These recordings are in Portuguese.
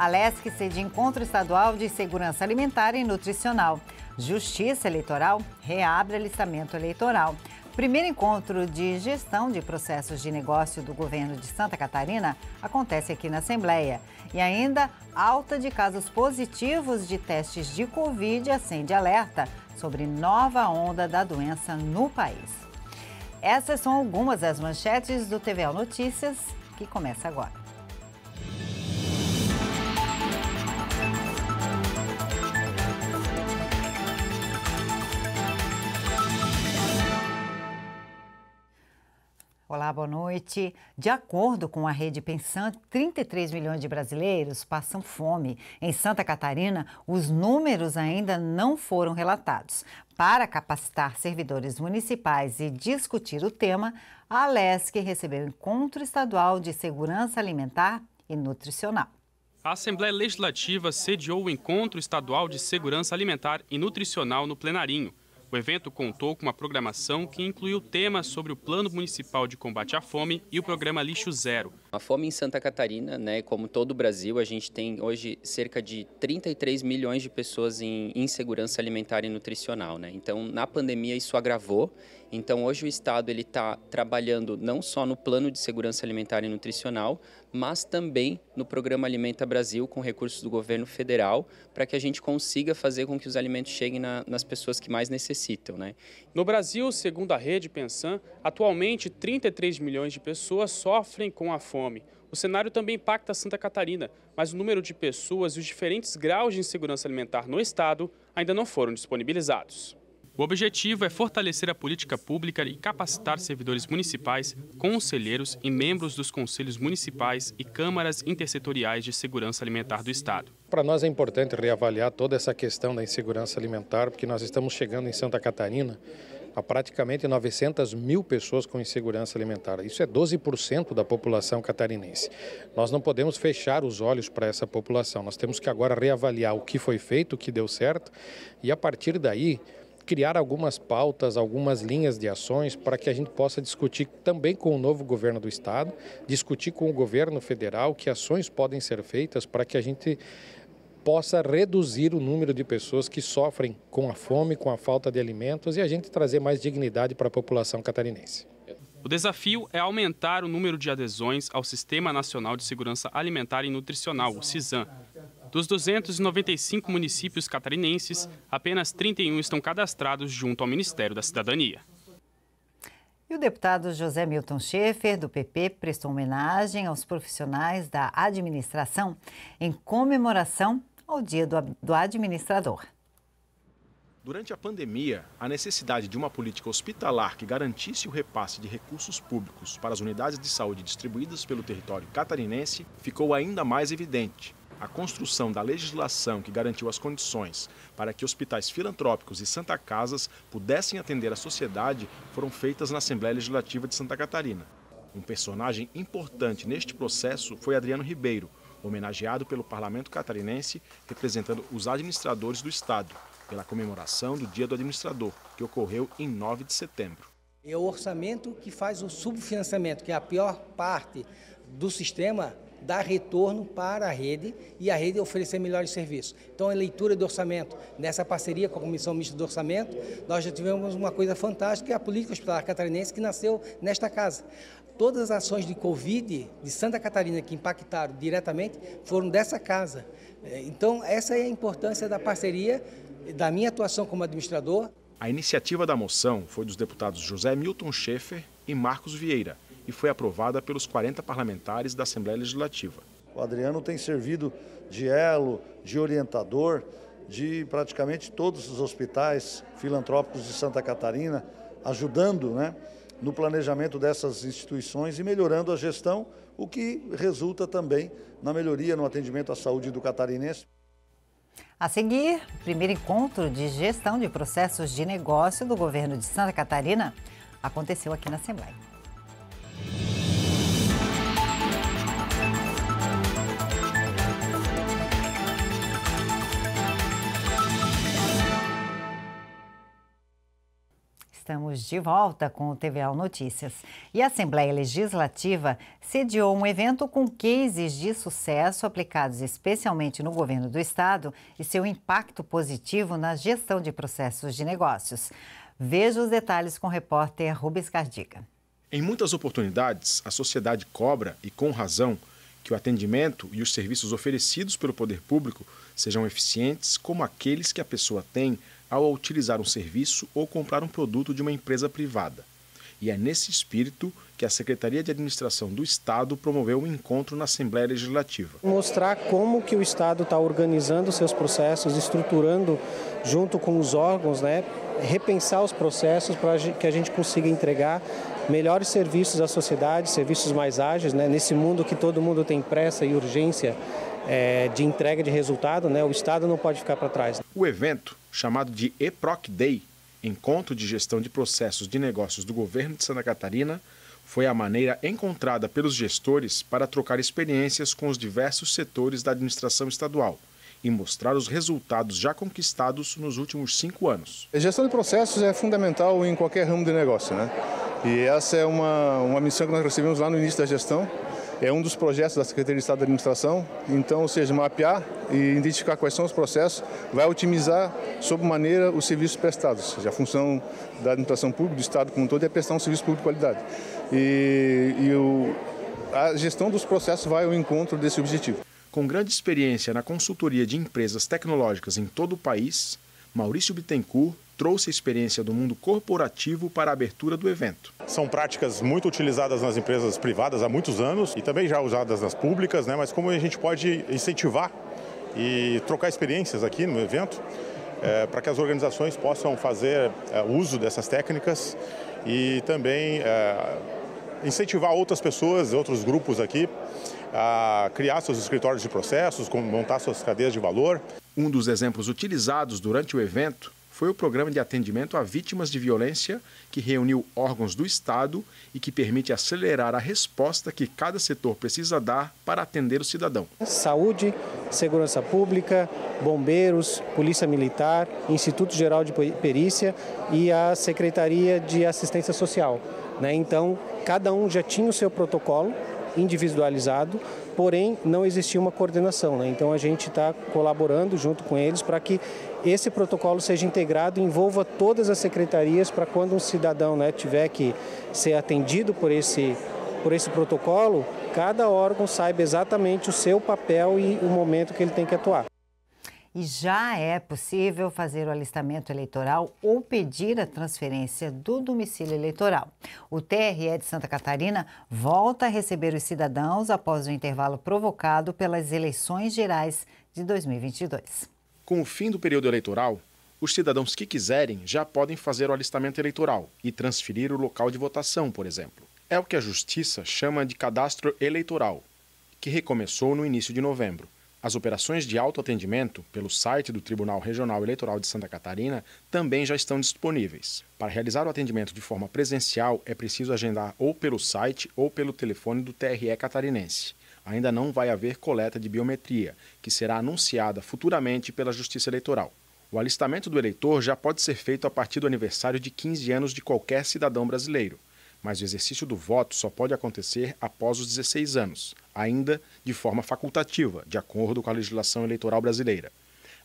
Alesc sede encontro estadual de segurança alimentar e nutricional. Justiça Eleitoral reabre alistamento eleitoral. Primeiro encontro de gestão de processos de negócio do governo de Santa Catarina acontece aqui na Assembleia. E ainda, alta de casos positivos de testes de Covid acende alerta sobre nova onda da doença no país. Essas são algumas das manchetes do TVL Notícias, que começa agora. Olá, boa noite. De acordo com a Rede Pensan, 33 milhões de brasileiros passam fome. Em Santa Catarina, os números ainda não foram relatados. Para capacitar servidores municipais e discutir o tema, a Lesc recebeu encontro estadual de segurança alimentar e nutricional. A Assembleia Legislativa sediou o Encontro Estadual de Segurança Alimentar e Nutricional no Plenarinho. O evento contou com uma programação que incluiu temas sobre o Plano Municipal de Combate à Fome e o programa Lixo Zero, a fome em Santa Catarina, né, como todo o Brasil, a gente tem hoje cerca de 33 milhões de pessoas em insegurança alimentar e nutricional. Né? Então, na pandemia, isso agravou. Então, hoje o Estado está trabalhando não só no plano de segurança alimentar e nutricional, mas também no programa Alimenta Brasil, com recursos do governo federal, para que a gente consiga fazer com que os alimentos cheguem na, nas pessoas que mais necessitam. Né? No Brasil, segundo a rede Pensan, atualmente 33 milhões de pessoas sofrem com a fome fome. O cenário também impacta Santa Catarina, mas o número de pessoas e os diferentes graus de insegurança alimentar no estado ainda não foram disponibilizados. O objetivo é fortalecer a política pública e capacitar servidores municipais, conselheiros e membros dos conselhos municipais e câmaras intersetoriais de segurança alimentar do Estado. Para nós é importante reavaliar toda essa questão da insegurança alimentar, porque nós estamos chegando em Santa Catarina a praticamente 900 mil pessoas com insegurança alimentar. Isso é 12% da população catarinense. Nós não podemos fechar os olhos para essa população. Nós temos que agora reavaliar o que foi feito, o que deu certo e a partir daí criar algumas pautas, algumas linhas de ações para que a gente possa discutir também com o novo governo do estado, discutir com o governo federal que ações podem ser feitas para que a gente possa reduzir o número de pessoas que sofrem com a fome, com a falta de alimentos e a gente trazer mais dignidade para a população catarinense. O desafio é aumentar o número de adesões ao Sistema Nacional de Segurança Alimentar e Nutricional, o SISAM. Dos 295 municípios catarinenses, apenas 31 estão cadastrados junto ao Ministério da Cidadania. E o deputado José Milton Schaefer, do PP, prestou homenagem aos profissionais da administração em comemoração ao Dia do, do Administrador. Durante a pandemia, a necessidade de uma política hospitalar que garantisse o repasse de recursos públicos para as unidades de saúde distribuídas pelo território catarinense ficou ainda mais evidente. A construção da legislação que garantiu as condições para que hospitais filantrópicos e Santa Casas pudessem atender a sociedade foram feitas na Assembleia Legislativa de Santa Catarina. Um personagem importante neste processo foi Adriano Ribeiro, homenageado pelo parlamento catarinense, representando os administradores do Estado, pela comemoração do Dia do Administrador, que ocorreu em 9 de setembro. É o orçamento que faz o subfinanciamento, que é a pior parte do sistema dar retorno para a rede e a rede oferecer melhores serviços. Então, a leitura do orçamento, nessa parceria com a Comissão Mista do Orçamento, nós já tivemos uma coisa fantástica, que é a política hospitalar catarinense que nasceu nesta casa. Todas as ações de Covid de Santa Catarina que impactaram diretamente foram dessa casa. É, então, essa é a importância da parceria, da minha atuação como administrador. A iniciativa da moção foi dos deputados José Milton Schaefer e Marcos Vieira e foi aprovada pelos 40 parlamentares da Assembleia Legislativa. O Adriano tem servido de elo, de orientador de praticamente todos os hospitais filantrópicos de Santa Catarina, ajudando né, no planejamento dessas instituições e melhorando a gestão, o que resulta também na melhoria no atendimento à saúde do catarinense. A seguir, primeiro encontro de gestão de processos de negócio do governo de Santa Catarina aconteceu aqui na Assembleia. Estamos de volta com o TVL Notícias. E a Assembleia Legislativa sediou um evento com cases de sucesso aplicados especialmente no governo do Estado e seu impacto positivo na gestão de processos de negócios. Veja os detalhes com o repórter Rubens Cardica. Em muitas oportunidades, a sociedade cobra, e com razão, que o atendimento e os serviços oferecidos pelo poder público sejam eficientes como aqueles que a pessoa tem ao utilizar um serviço ou comprar um produto de uma empresa privada. E é nesse espírito que a Secretaria de Administração do Estado promoveu um encontro na Assembleia Legislativa. Mostrar como que o Estado está organizando seus processos, estruturando junto com os órgãos, né, repensar os processos para que a gente consiga entregar melhores serviços à sociedade, serviços mais ágeis, né, nesse mundo que todo mundo tem pressa e urgência é, de entrega de resultado, né, o Estado não pode ficar para trás. O evento, chamado de EPROC Day, Encontro de Gestão de Processos de Negócios do Governo de Santa Catarina, foi a maneira encontrada pelos gestores para trocar experiências com os diversos setores da administração estadual e mostrar os resultados já conquistados nos últimos cinco anos. A gestão de processos é fundamental em qualquer ramo de negócio, né? E essa é uma, uma missão que nós recebemos lá no início da gestão, é um dos projetos da Secretaria de Estado da Administração, então, ou seja, mapear e identificar quais são os processos vai otimizar, sob maneira, os serviços prestados. Ou seja, a função da administração pública, do Estado como um todo, é prestar um serviço público de qualidade. E, e o, a gestão dos processos vai ao encontro desse objetivo. Com grande experiência na consultoria de empresas tecnológicas em todo o país, Maurício Bittencourt trouxe a experiência do mundo corporativo para a abertura do evento. São práticas muito utilizadas nas empresas privadas há muitos anos e também já usadas nas públicas, né? mas como a gente pode incentivar e trocar experiências aqui no evento é, para que as organizações possam fazer é, uso dessas técnicas e também é, incentivar outras pessoas, outros grupos aqui a criar seus escritórios de processos, montar suas cadeias de valor. Um dos exemplos utilizados durante o evento foi o Programa de Atendimento a Vítimas de Violência, que reuniu órgãos do Estado e que permite acelerar a resposta que cada setor precisa dar para atender o cidadão. Saúde, segurança pública, bombeiros, polícia militar, Instituto Geral de Perícia e a Secretaria de Assistência Social. Né? Então, cada um já tinha o seu protocolo individualizado, porém não existia uma coordenação. Né? Então a gente está colaborando junto com eles para que esse protocolo seja integrado e envolva todas as secretarias para quando um cidadão né, tiver que ser atendido por esse, por esse protocolo, cada órgão saiba exatamente o seu papel e o momento que ele tem que atuar e já é possível fazer o alistamento eleitoral ou pedir a transferência do domicílio eleitoral. O TRE de Santa Catarina volta a receber os cidadãos após o intervalo provocado pelas eleições gerais de 2022. Com o fim do período eleitoral, os cidadãos que quiserem já podem fazer o alistamento eleitoral e transferir o local de votação, por exemplo. É o que a Justiça chama de cadastro eleitoral, que recomeçou no início de novembro. As operações de autoatendimento pelo site do Tribunal Regional Eleitoral de Santa Catarina também já estão disponíveis. Para realizar o atendimento de forma presencial, é preciso agendar ou pelo site ou pelo telefone do TRE catarinense. Ainda não vai haver coleta de biometria, que será anunciada futuramente pela Justiça Eleitoral. O alistamento do eleitor já pode ser feito a partir do aniversário de 15 anos de qualquer cidadão brasileiro, mas o exercício do voto só pode acontecer após os 16 anos ainda de forma facultativa, de acordo com a legislação eleitoral brasileira.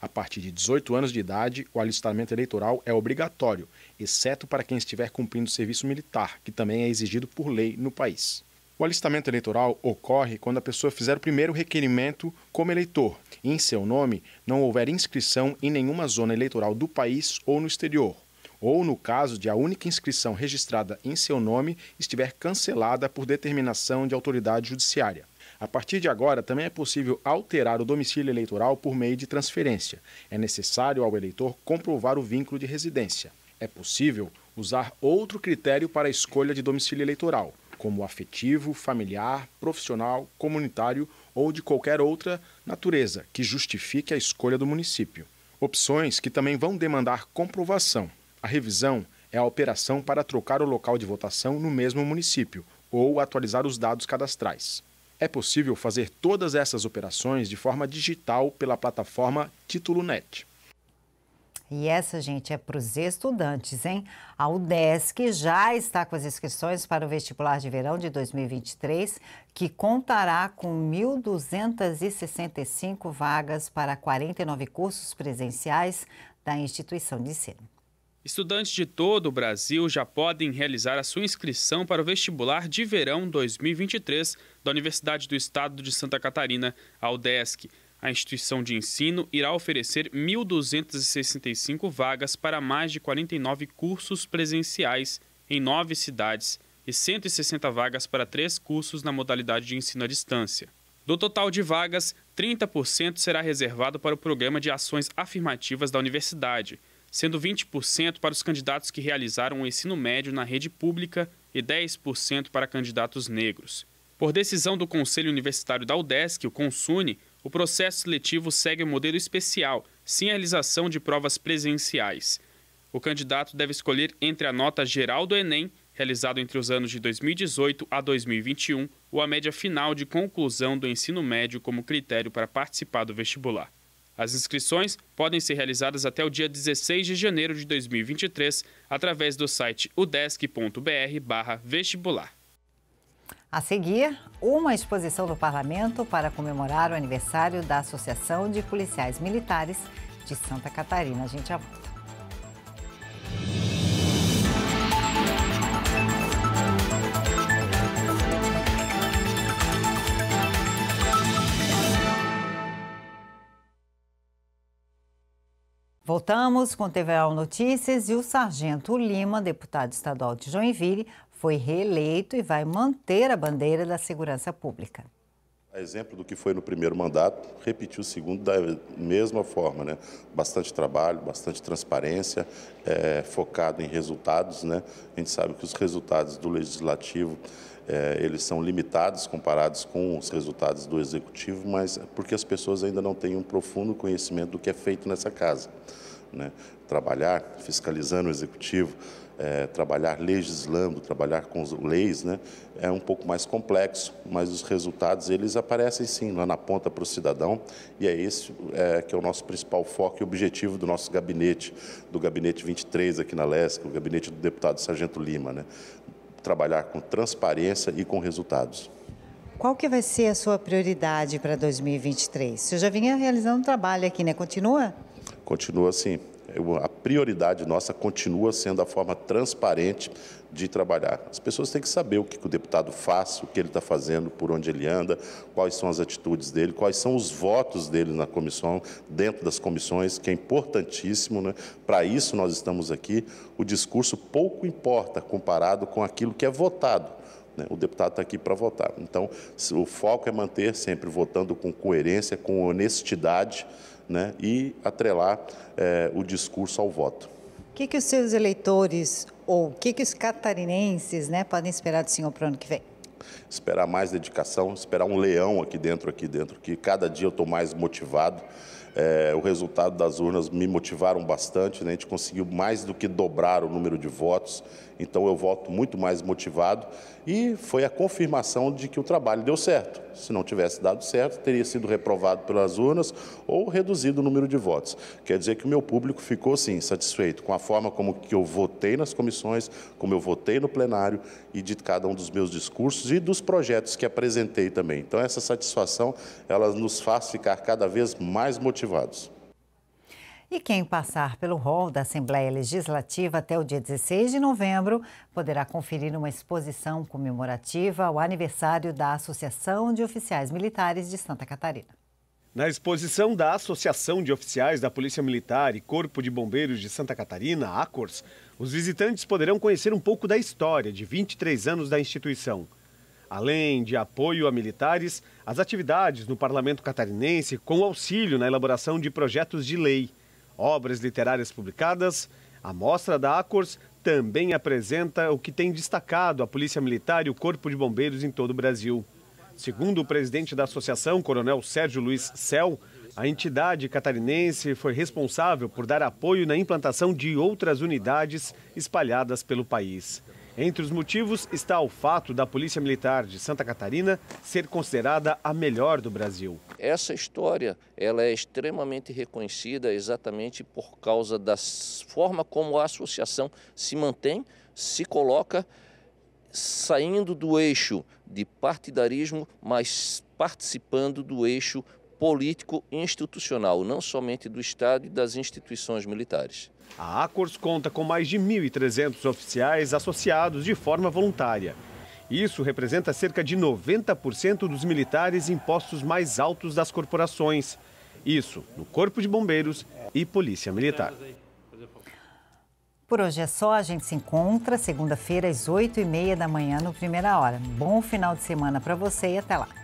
A partir de 18 anos de idade, o alistamento eleitoral é obrigatório, exceto para quem estiver cumprindo serviço militar, que também é exigido por lei no país. O alistamento eleitoral ocorre quando a pessoa fizer o primeiro requerimento como eleitor e, em seu nome, não houver inscrição em nenhuma zona eleitoral do país ou no exterior, ou no caso de a única inscrição registrada em seu nome estiver cancelada por determinação de autoridade judiciária. A partir de agora, também é possível alterar o domicílio eleitoral por meio de transferência. É necessário ao eleitor comprovar o vínculo de residência. É possível usar outro critério para a escolha de domicílio eleitoral, como afetivo, familiar, profissional, comunitário ou de qualquer outra natureza que justifique a escolha do município. Opções que também vão demandar comprovação. A revisão é a operação para trocar o local de votação no mesmo município ou atualizar os dados cadastrais. É possível fazer todas essas operações de forma digital pela plataforma Título Net. E essa, gente, é para os estudantes, hein? A UDESC já está com as inscrições para o vestibular de verão de 2023, que contará com 1.265 vagas para 49 cursos presenciais da instituição de ensino. Estudantes de todo o Brasil já podem realizar a sua inscrição para o vestibular de verão 2023 da Universidade do Estado de Santa Catarina, a UDESC. A instituição de ensino irá oferecer 1.265 vagas para mais de 49 cursos presenciais em nove cidades e 160 vagas para três cursos na modalidade de ensino à distância. Do total de vagas, 30% será reservado para o Programa de Ações Afirmativas da Universidade sendo 20% para os candidatos que realizaram o ensino médio na rede pública e 10% para candidatos negros. Por decisão do Conselho Universitário da UDESC, o CONSUNE, o processo seletivo segue o um modelo especial, sem realização de provas presenciais. O candidato deve escolher entre a nota geral do Enem, realizado entre os anos de 2018 a 2021, ou a média final de conclusão do ensino médio como critério para participar do vestibular. As inscrições podem ser realizadas até o dia 16 de janeiro de 2023 através do site udesc.br/vestibular. A seguir, uma exposição do Parlamento para comemorar o aniversário da Associação de Policiais Militares de Santa Catarina. A gente já volta. Voltamos com o TVL Notícias e o Sargento Lima, deputado estadual de Joinville, foi reeleito e vai manter a bandeira da segurança pública. A exemplo do que foi no primeiro mandato, repetiu o segundo da mesma forma, né? Bastante trabalho, bastante transparência, é, focado em resultados, né? A gente sabe que os resultados do legislativo é, eles são limitados comparados com os resultados do executivo, mas é porque as pessoas ainda não têm um profundo conhecimento do que é feito nessa casa né? trabalhar fiscalizando o executivo, é, trabalhar legislando, trabalhar com leis, né? é um pouco mais complexo, mas os resultados eles aparecem sim lá na ponta para o cidadão e é esse é, que é o nosso principal foco e objetivo do nosso gabinete, do gabinete 23 aqui na LESC, o gabinete do deputado Sargento Lima, né? trabalhar com transparência e com resultados. Qual que vai ser a sua prioridade para 2023? Você já vinha realizando um trabalho aqui, né? Continua? continua assim. Eu, a prioridade nossa continua sendo a forma transparente de trabalhar. As pessoas têm que saber o que o deputado faz, o que ele está fazendo, por onde ele anda, quais são as atitudes dele, quais são os votos dele na comissão, dentro das comissões, que é importantíssimo. Né? Para isso, nós estamos aqui. O discurso pouco importa comparado com aquilo que é votado. Né? O deputado está aqui para votar. Então, o foco é manter sempre votando com coerência, com honestidade, né, e atrelar é, o discurso ao voto. O que, que os seus eleitores ou o que, que os catarinenses né, podem esperar do senhor para o ano que vem? esperar mais dedicação, esperar um leão aqui dentro, aqui dentro, que cada dia eu estou mais motivado. É, o resultado das urnas me motivaram bastante, né? a gente conseguiu mais do que dobrar o número de votos, então eu voto muito mais motivado e foi a confirmação de que o trabalho deu certo. Se não tivesse dado certo, teria sido reprovado pelas urnas ou reduzido o número de votos. Quer dizer que o meu público ficou, sim, satisfeito com a forma como que eu votei votei nas comissões, como eu votei no plenário e de cada um dos meus discursos e dos projetos que apresentei também. Então, essa satisfação, ela nos faz ficar cada vez mais motivados. E quem passar pelo hall da Assembleia Legislativa até o dia 16 de novembro poderá conferir uma exposição comemorativa ao aniversário da Associação de Oficiais Militares de Santa Catarina. Na exposição da Associação de Oficiais da Polícia Militar e Corpo de Bombeiros de Santa Catarina, ACORS, os visitantes poderão conhecer um pouco da história de 23 anos da instituição. Além de apoio a militares, as atividades no parlamento catarinense com auxílio na elaboração de projetos de lei, obras literárias publicadas, a mostra da ACORS também apresenta o que tem destacado a Polícia Militar e o Corpo de Bombeiros em todo o Brasil. Segundo o presidente da associação, Coronel Sérgio Luiz Cel, a entidade catarinense foi responsável por dar apoio na implantação de outras unidades espalhadas pelo país. Entre os motivos está o fato da Polícia Militar de Santa Catarina ser considerada a melhor do Brasil. Essa história ela é extremamente reconhecida exatamente por causa da forma como a associação se mantém, se coloca saindo do eixo de partidarismo, mas participando do eixo político-institucional, não somente do Estado e das instituições militares. A Acors conta com mais de 1.300 oficiais associados de forma voluntária. Isso representa cerca de 90% dos militares em postos mais altos das corporações. Isso no Corpo de Bombeiros e Polícia Militar. Por hoje é só, a gente se encontra segunda-feira às 8h30 da manhã no Primeira Hora. Bom final de semana para você e até lá!